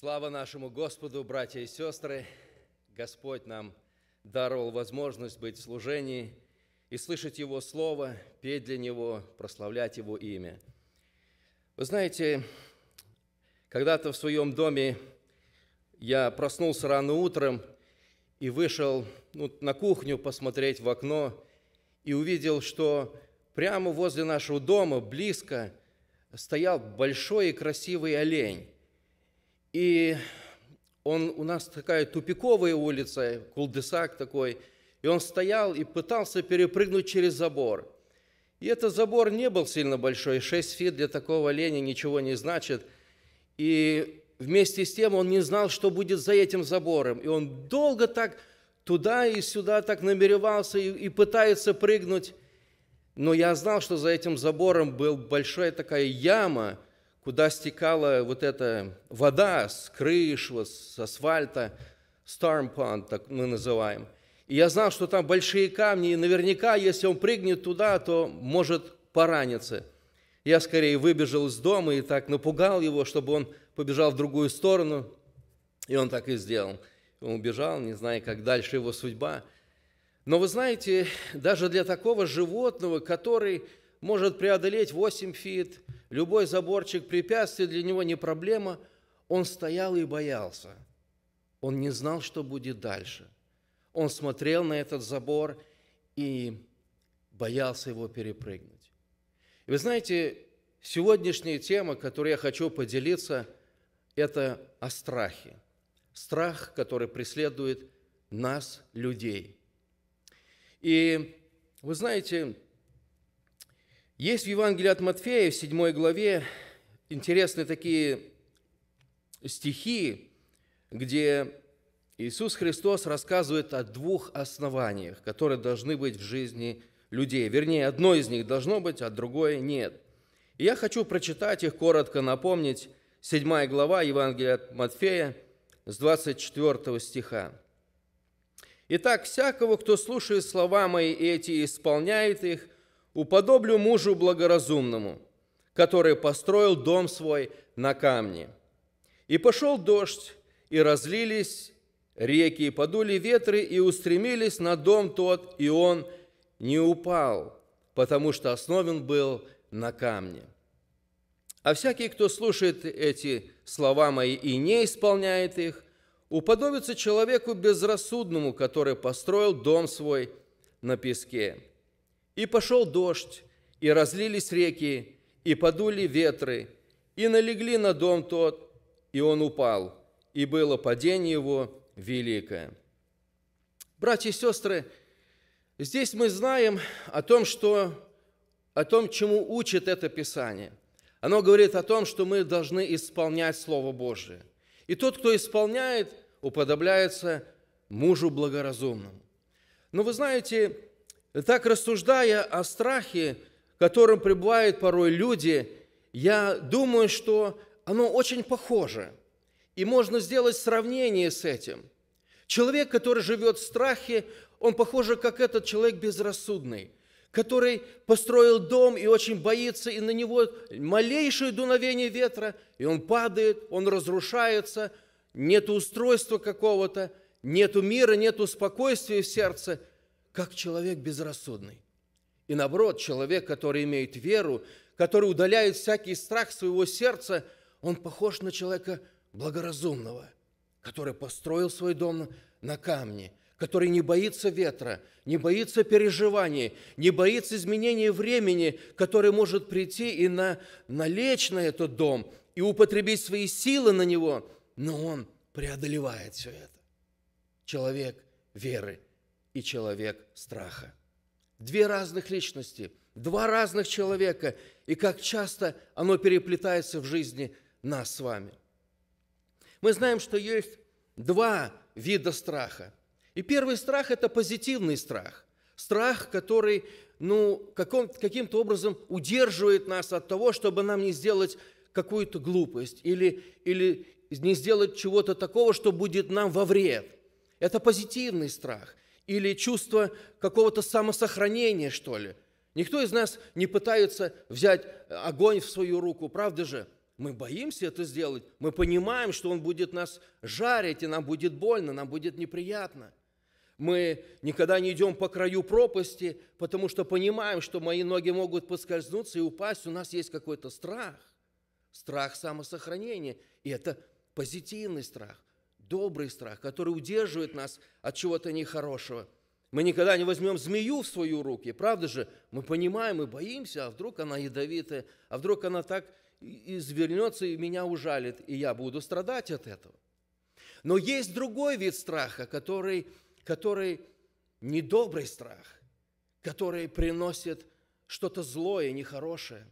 Слава нашему Господу, братья и сестры! Господь нам даровал возможность быть в служении и слышать Его Слово, петь для Него, прославлять Его имя. Вы знаете, когда-то в своем доме я проснулся рано утром и вышел ну, на кухню посмотреть в окно и увидел, что прямо возле нашего дома, близко, стоял большой и красивый олень. И он, у нас такая тупиковая улица, кулдесак такой, и он стоял и пытался перепрыгнуть через забор. И этот забор не был сильно большой, Шесть фит для такого оленя ничего не значит. И вместе с тем он не знал, что будет за этим забором. И он долго так туда и сюда так намеревался и, и пытается прыгнуть. Но я знал, что за этим забором была большая такая яма – куда стекала вот эта вода с крыш, вот с асфальта, Storm Pond, так мы называем. И я знал, что там большие камни, и наверняка, если он прыгнет туда, то может пораниться. Я скорее выбежал из дома и так напугал его, чтобы он побежал в другую сторону, и он так и сделал. Он убежал, не зная, как дальше его судьба. Но вы знаете, даже для такого животного, который может преодолеть 8 фит, любой заборчик препятствий для него не проблема. Он стоял и боялся. Он не знал, что будет дальше. Он смотрел на этот забор и боялся его перепрыгнуть. И вы знаете, сегодняшняя тема, которую я хочу поделиться, это о страхе. Страх, который преследует нас, людей. И вы знаете, есть в Евангелии от Матфея в 7 главе интересные такие стихи, где Иисус Христос рассказывает о двух основаниях, которые должны быть в жизни людей. Вернее, одно из них должно быть, а другое нет. И я хочу прочитать их, коротко напомнить, 7 глава Евангелия от Матфея с 24 стиха. «Итак, всякого, кто слушает слова мои и эти исполняет их – уподоблю мужу благоразумному, который построил дом свой на камне. И пошел дождь, и разлились реки, и подули ветры, и устремились на дом тот, и он не упал, потому что основан был на камне. А всякий, кто слушает эти слова мои и не исполняет их, уподобится человеку безрассудному, который построил дом свой на песке. И пошел дождь, и разлились реки, и подули ветры, и налегли на дом тот, и он упал, и было падение его великое. Братья и сестры, здесь мы знаем о том, что, о том, чему учит это Писание. Оно говорит о том, что мы должны исполнять Слово Божие. И тот, кто исполняет, уподобляется мужу благоразумному. Но вы знаете, так, рассуждая о страхе, которым пребывают порой люди, я думаю, что оно очень похоже. И можно сделать сравнение с этим. Человек, который живет в страхе, он похоже как этот человек безрассудный, который построил дом и очень боится, и на него малейшее дуновение ветра, и он падает, он разрушается, нет устройства какого-то, нету мира, нету спокойствия в сердце – как человек безрассудный. И наоборот, человек, который имеет веру, который удаляет всякий страх своего сердца, он похож на человека благоразумного, который построил свой дом на камне, который не боится ветра, не боится переживаний, не боится изменения времени, который может прийти и на, налечь на этот дом и употребить свои силы на него, но он преодолевает все это. Человек веры – и человек страха. Две разных личности, два разных человека, и как часто оно переплетается в жизни нас с вами. Мы знаем, что есть два вида страха. И первый страх – это позитивный страх. Страх, который ну, каким-то образом удерживает нас от того, чтобы нам не сделать какую-то глупость или, или не сделать чего-то такого, что будет нам во вред. Это позитивный страх или чувство какого-то самосохранения, что ли. Никто из нас не пытается взять огонь в свою руку, правда же? Мы боимся это сделать, мы понимаем, что он будет нас жарить, и нам будет больно, нам будет неприятно. Мы никогда не идем по краю пропасти, потому что понимаем, что мои ноги могут поскользнуться и упасть. У нас есть какой-то страх, страх самосохранения, и это позитивный страх добрый страх, который удерживает нас от чего-то нехорошего. Мы никогда не возьмем змею в свою руки, правда же? Мы понимаем мы боимся, а вдруг она ядовитая, а вдруг она так извернется и меня ужалит, и я буду страдать от этого. Но есть другой вид страха, который, который недобрый страх, который приносит что-то злое, нехорошее.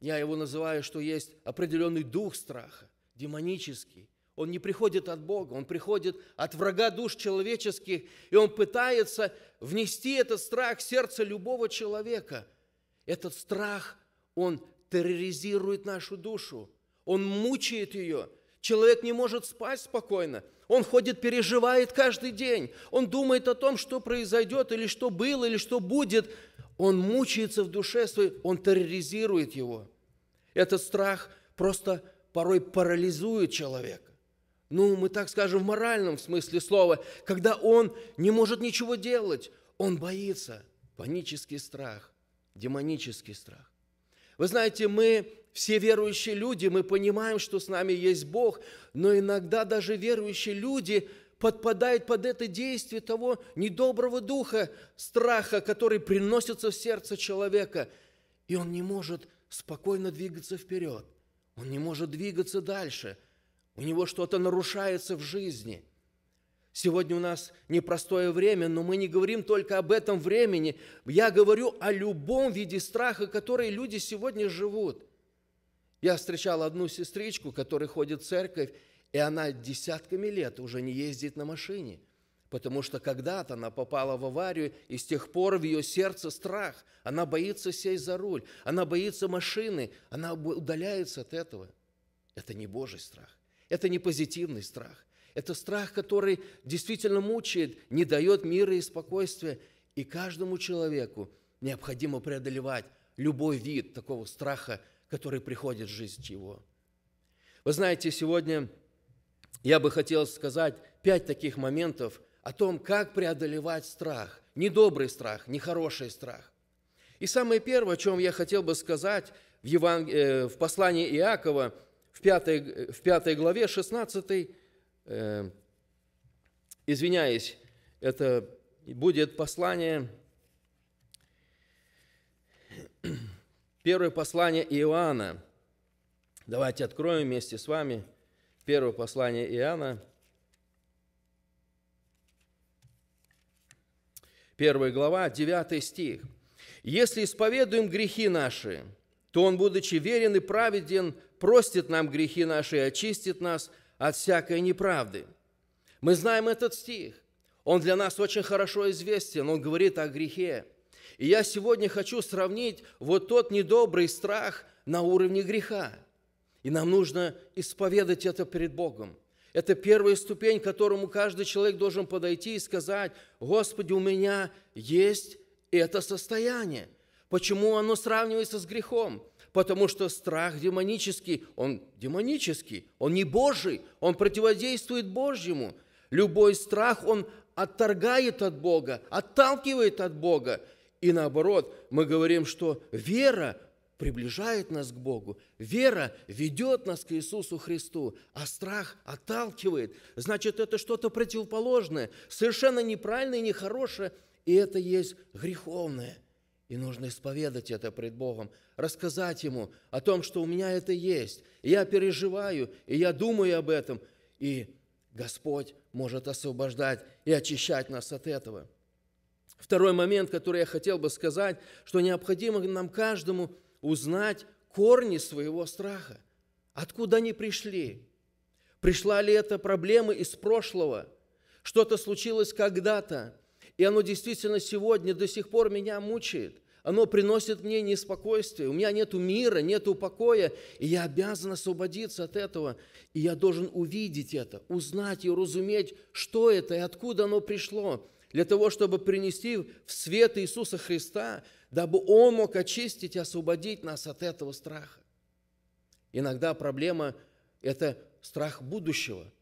Я его называю, что есть определенный дух страха, демонический, он не приходит от Бога, он приходит от врага душ человеческих, и он пытается внести этот страх в сердце любого человека. Этот страх, он терроризирует нашу душу, он мучает ее. Человек не может спать спокойно, он ходит, переживает каждый день, он думает о том, что произойдет, или что было, или что будет. Он мучается в душе своей, он терроризирует его. Этот страх просто порой парализует человека ну, мы так скажем, в моральном смысле слова, когда он не может ничего делать, он боится. Панический страх, демонический страх. Вы знаете, мы все верующие люди, мы понимаем, что с нами есть Бог, но иногда даже верующие люди подпадают под это действие того недоброго духа, страха, который приносится в сердце человека, и он не может спокойно двигаться вперед, он не может двигаться дальше, у него что-то нарушается в жизни. Сегодня у нас непростое время, но мы не говорим только об этом времени. Я говорю о любом виде страха, который люди сегодня живут. Я встречал одну сестричку, которая ходит в церковь, и она десятками лет уже не ездит на машине, потому что когда-то она попала в аварию, и с тех пор в ее сердце страх. Она боится сесть за руль, она боится машины, она удаляется от этого. Это не Божий страх. Это не позитивный страх. Это страх, который действительно мучает, не дает мира и спокойствия. И каждому человеку необходимо преодолевать любой вид такого страха, который приходит в жизнь его. Вы знаете, сегодня я бы хотел сказать пять таких моментов о том, как преодолевать страх. недобрый страх, не хороший страх. И самое первое, о чем я хотел бы сказать в, Еванг... Э, в послании Иакова – в 5, в 5 главе 16, э, извиняюсь, это будет послание, первое послание Иоанна. Давайте откроем вместе с вами первое послание Иоанна, Первая глава, 9 стих. «Если исповедуем грехи наши, то Он, будучи верен и праведен, простит нам грехи наши и очистит нас от всякой неправды. Мы знаем этот стих. Он для нас очень хорошо известен. Он говорит о грехе. И я сегодня хочу сравнить вот тот недобрый страх на уровне греха. И нам нужно исповедать это перед Богом. Это первая ступень, к которому каждый человек должен подойти и сказать, «Господи, у меня есть это состояние». Почему оно сравнивается с грехом? потому что страх демонический, он демонический, он не Божий, он противодействует Божьему. Любой страх, он отторгает от Бога, отталкивает от Бога. И наоборот, мы говорим, что вера приближает нас к Богу, вера ведет нас к Иисусу Христу, а страх отталкивает. Значит, это что-то противоположное, совершенно неправильное и нехорошее, и это есть греховное. И нужно исповедать это пред Богом, рассказать Ему о том, что у меня это есть. я переживаю, и я думаю об этом. И Господь может освобождать и очищать нас от этого. Второй момент, который я хотел бы сказать, что необходимо нам каждому узнать корни своего страха. Откуда они пришли? Пришла ли это проблема из прошлого? Что-то случилось когда-то? И оно действительно сегодня до сих пор меня мучает. Оно приносит мне неспокойствие. У меня нет мира, нет покоя. И я обязан освободиться от этого. И я должен увидеть это, узнать и разуметь, что это и откуда оно пришло. Для того, чтобы принести в свет Иисуса Христа, дабы Он мог очистить и освободить нас от этого страха. Иногда проблема – это страх будущего.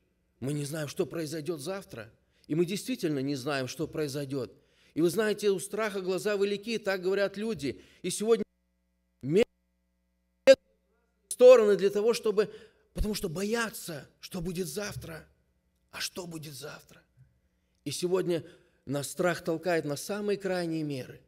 Мы не знаем, что произойдет завтра – и мы действительно не знаем, что произойдет. И вы знаете, у страха глаза велики, так говорят люди. И сегодня стороны для того, чтобы... Потому что боятся, что будет завтра. А что будет завтра? И сегодня нас страх толкает на самые крайние меры.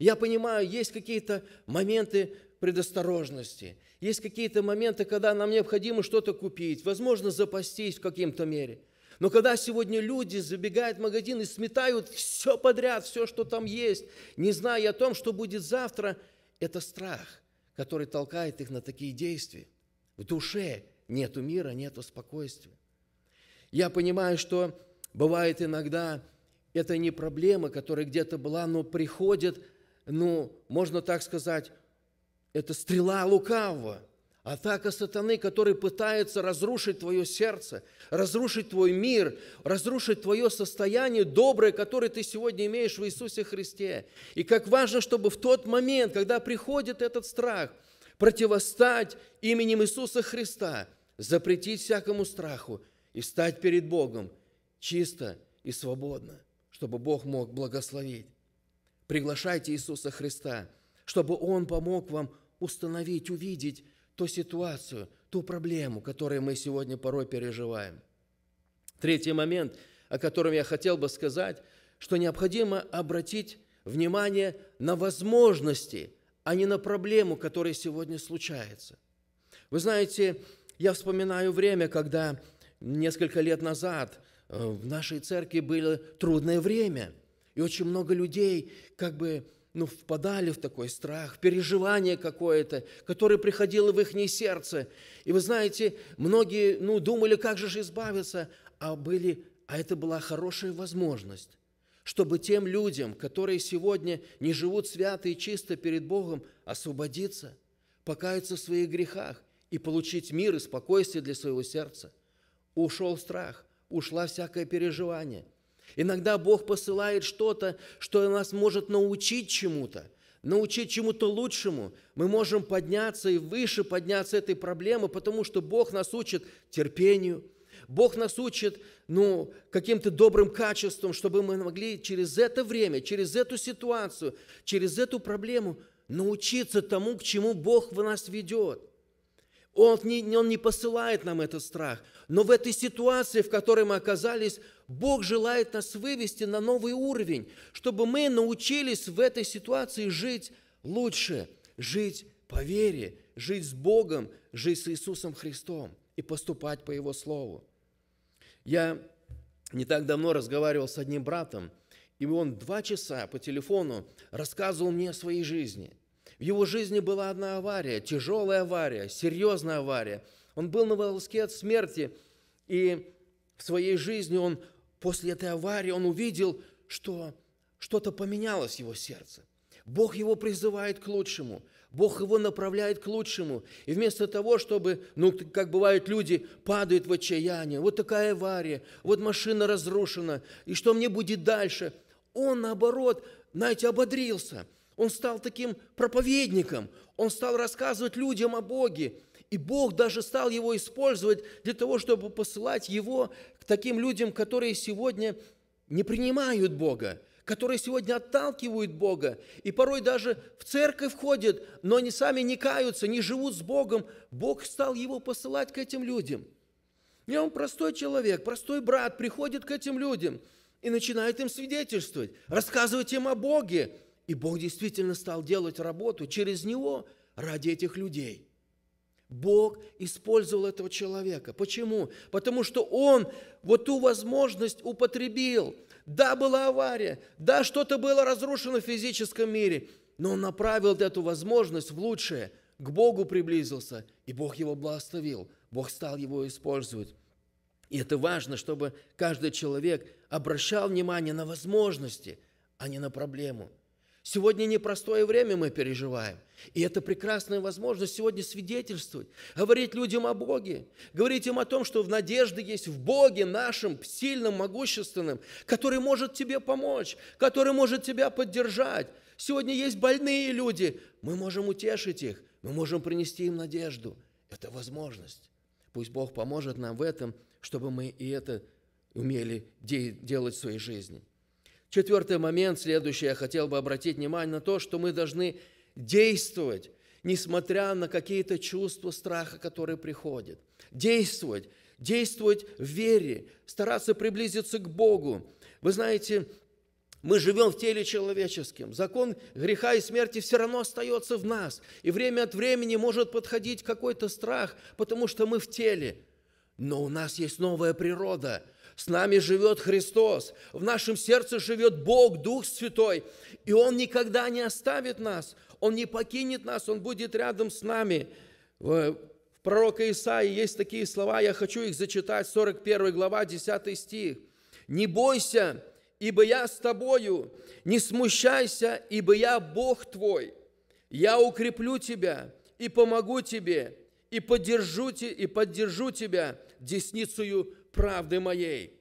Я понимаю, есть какие-то моменты предосторожности, есть какие-то моменты, когда нам необходимо что-то купить, возможно, запастись в каким-то мере. Но когда сегодня люди забегают в магазин и сметают все подряд, все, что там есть, не зная о том, что будет завтра, это страх, который толкает их на такие действия. В душе нету мира, нет спокойствия. Я понимаю, что бывает иногда это не проблема, которая где-то была, но приходит, ну, можно так сказать, это стрела лукавого – Атака сатаны, который пытается разрушить твое сердце, разрушить твой мир, разрушить твое состояние доброе, которое ты сегодня имеешь в Иисусе Христе. И как важно, чтобы в тот момент, когда приходит этот страх, противостать именем Иисуса Христа, запретить всякому страху и стать перед Богом чисто и свободно, чтобы Бог мог благословить. Приглашайте Иисуса Христа, чтобы Он помог вам установить, увидеть ту ситуацию, ту проблему, которую мы сегодня порой переживаем. Третий момент, о котором я хотел бы сказать, что необходимо обратить внимание на возможности, а не на проблему, которая сегодня случается. Вы знаете, я вспоминаю время, когда несколько лет назад э, в нашей церкви было трудное время, и очень много людей как бы ну, впадали в такой страх, переживание какое-то, которое приходило в их сердце. И вы знаете, многие ну, думали, как же избавиться, а, были, а это была хорошая возможность, чтобы тем людям, которые сегодня не живут свято и чисто перед Богом, освободиться, покаяться в своих грехах и получить мир и спокойствие для своего сердца. Ушел страх, ушла всякое переживание – Иногда Бог посылает что-то, что нас может научить чему-то, научить чему-то лучшему. Мы можем подняться и выше подняться этой проблемы, потому что Бог нас учит терпению, Бог нас учит ну, каким-то добрым качеством, чтобы мы могли через это время, через эту ситуацию, через эту проблему научиться тому, к чему Бог в нас ведет. Он не, он не посылает нам этот страх. Но в этой ситуации, в которой мы оказались, Бог желает нас вывести на новый уровень, чтобы мы научились в этой ситуации жить лучше, жить по вере, жить с Богом, жить с Иисусом Христом и поступать по Его Слову. Я не так давно разговаривал с одним братом, и он два часа по телефону рассказывал мне о своей жизни. В его жизни была одна авария, тяжелая авария, серьезная авария. Он был на волоске от смерти, и в своей жизни он после этой аварии он увидел, что что-то поменялось в его сердце. Бог его призывает к лучшему, Бог его направляет к лучшему. И вместо того, чтобы, ну, как бывают люди, падают в отчаяние, вот такая авария, вот машина разрушена, и что мне будет дальше? Он, наоборот, знаете, ободрился. Он стал таким проповедником, он стал рассказывать людям о Боге, и Бог даже стал его использовать для того, чтобы посылать его к таким людям, которые сегодня не принимают Бога, которые сегодня отталкивают Бога и порой даже в церковь ходят, но они сами не каются, не живут с Богом. Бог стал его посылать к этим людям. И он простой человек, простой брат, приходит к этим людям и начинает им свидетельствовать, рассказывать им о Боге. И Бог действительно стал делать работу через него ради этих людей. Бог использовал этого человека. Почему? Потому что он вот ту возможность употребил. Да, была авария, да, что-то было разрушено в физическом мире, но он направил эту возможность в лучшее, к Богу приблизился, и Бог его благословил, Бог стал его использовать. И это важно, чтобы каждый человек обращал внимание на возможности, а не на проблему – Сегодня непростое время мы переживаем. И это прекрасная возможность сегодня свидетельствовать, говорить людям о Боге, говорить им о том, что в надежде есть в Боге нашим сильным, могущественным, который может тебе помочь, который может тебя поддержать. Сегодня есть больные люди, мы можем утешить их, мы можем принести им надежду. Это возможность. Пусть Бог поможет нам в этом, чтобы мы и это умели делать в своей жизни. Четвертый момент, следующий, я хотел бы обратить внимание на то, что мы должны действовать, несмотря на какие-то чувства страха, которые приходят. Действовать, действовать в вере, стараться приблизиться к Богу. Вы знаете, мы живем в теле человеческом. Закон греха и смерти все равно остается в нас. И время от времени может подходить какой-то страх, потому что мы в теле. Но у нас есть новая природа – с нами живет Христос, в нашем сердце живет Бог, Дух Святой, и Он никогда не оставит нас, Он не покинет нас, Он будет рядом с нами. В Пророке Исаии есть такие слова, я хочу их зачитать, 41 глава, 10 стих. «Не бойся, ибо я с тобою, не смущайся, ибо я Бог твой, я укреплю тебя и помогу тебе, и поддержу, и поддержу тебя десницею правды моей.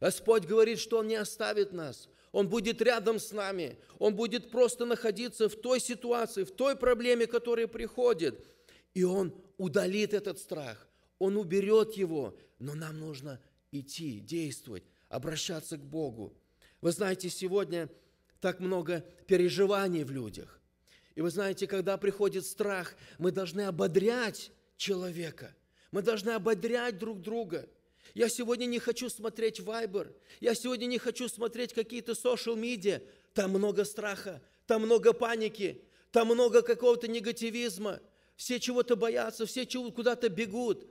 Господь говорит, что Он не оставит нас. Он будет рядом с нами. Он будет просто находиться в той ситуации, в той проблеме, которая приходит. И Он удалит этот страх. Он уберет его. Но нам нужно идти, действовать, обращаться к Богу. Вы знаете, сегодня так много переживаний в людях. И вы знаете, когда приходит страх, мы должны ободрять человека. Мы должны ободрять друг друга – я сегодня не хочу смотреть Вайбер. Я сегодня не хочу смотреть какие-то социальные медиа. Там много страха, там много паники, там много какого-то негативизма. Все чего-то боятся, все чего куда-то бегут.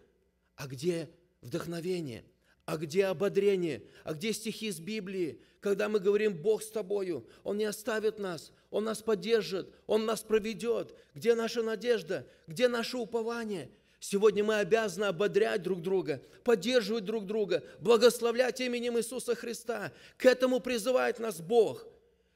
А где вдохновение? А где ободрение? А где стихи из Библии? Когда мы говорим «Бог с тобою», Он не оставит нас, Он нас поддержит, Он нас проведет. Где наша надежда? Где наше упование – Сегодня мы обязаны ободрять друг друга, поддерживать друг друга, благословлять именем Иисуса Христа. К этому призывает нас Бог.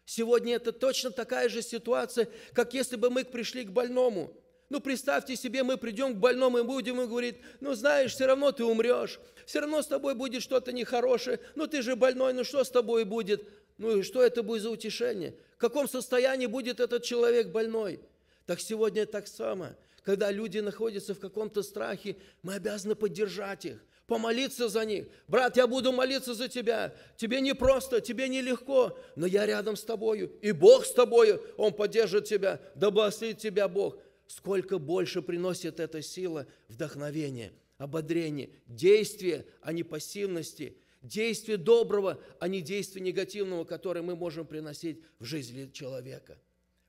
Сегодня это точно такая же ситуация, как если бы мы пришли к больному. Ну, представьте себе, мы придем к больному и будем и говорит, ну, знаешь, все равно ты умрешь, все равно с тобой будет что-то нехорошее, ну, ты же больной, ну, что с тобой будет? Ну, и что это будет за утешение? В каком состоянии будет этот человек больной? Так сегодня так само когда люди находятся в каком-то страхе, мы обязаны поддержать их, помолиться за них. Брат, я буду молиться за тебя. Тебе не просто, тебе нелегко, но я рядом с тобою, и Бог с тобою, Он поддержит тебя, да благословит тебя Бог. Сколько больше приносит эта сила вдохновение, ободрение, действие, а не пассивности, действие доброго, а не действие негативного, которое мы можем приносить в жизни человека.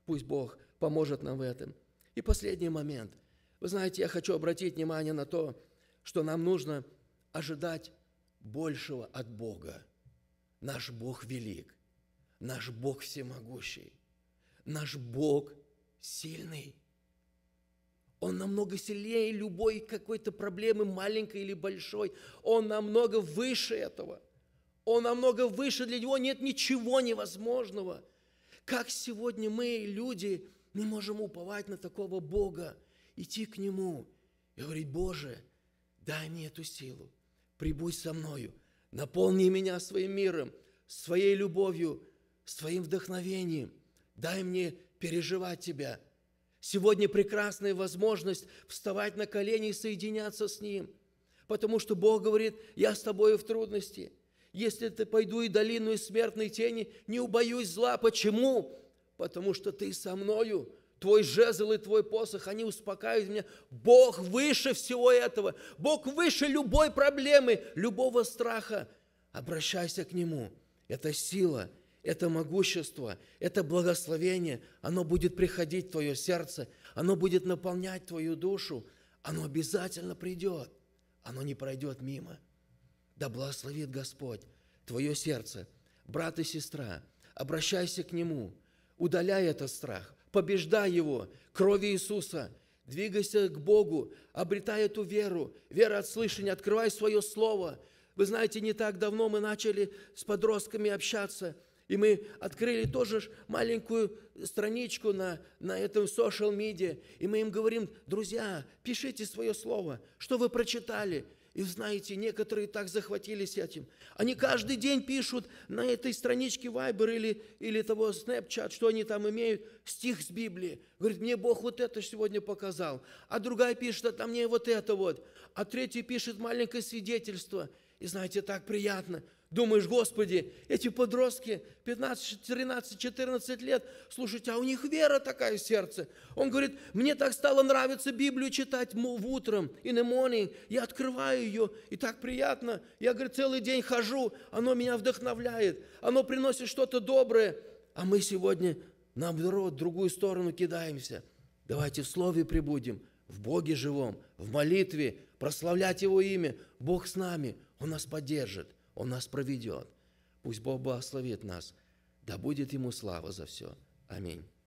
Пусть Бог поможет нам в этом. И последний момент. Вы знаете, я хочу обратить внимание на то, что нам нужно ожидать большего от Бога. Наш Бог велик, наш Бог всемогущий, наш Бог сильный. Он намного сильнее любой какой-то проблемы, маленькой или большой. Он намного выше этого. Он намного выше, для него нет ничего невозможного. Как сегодня мы, люди, мы можем уповать на такого Бога, идти к Нему и говорить, Боже, дай мне эту силу, прибудь со мною, наполни меня своим миром, своей любовью, своим вдохновением, дай мне переживать Тебя. Сегодня прекрасная возможность вставать на колени и соединяться с Ним, потому что Бог говорит, я с тобою в трудности – если ты пойду и долину и смертной тени, не убоюсь зла. Почему? потому что ты со мною. Твой жезл и твой посох, они успокаивают меня. Бог выше всего этого. Бог выше любой проблемы, любого страха. Обращайся к Нему. Это сила, это могущество, это благословение. Оно будет приходить в твое сердце, оно будет наполнять твою душу. Оно обязательно придет. Оно не пройдет мимо. Да благословит Господь твое сердце. Брат и сестра, обращайся к Нему – удаляй этот страх, побеждай его кровью Иисуса, двигайся к Богу, обретай эту веру, вера от слышания, открывай свое слово. Вы знаете, не так давно мы начали с подростками общаться, и мы открыли тоже маленькую страничку на, на этом социал медиа, и мы им говорим, друзья, пишите свое слово, что вы прочитали – и знаете, некоторые так захватились этим. Они каждый день пишут на этой страничке Viber или, или того Snapchat, что они там имеют, стих с Библии. Говорит, мне Бог вот это сегодня показал. А другая пишет, а мне вот это вот. А третья пишет маленькое свидетельство – и знаете, так приятно. Думаешь, Господи, эти подростки 15, 13, 14 лет, слушайте, а у них вера такая в сердце. Он говорит, мне так стало нравиться Библию читать в утром, и на morning. Я открываю ее, и так приятно. Я, говорит, целый день хожу, оно меня вдохновляет, оно приносит что-то доброе. А мы сегодня, наоборот, в другую сторону кидаемся. Давайте в Слове прибудем, в Боге живом, в молитве, прославлять Его имя. Бог с нами – он нас поддержит, Он нас проведет. Пусть Бог благословит нас. Да будет Ему слава за все. Аминь.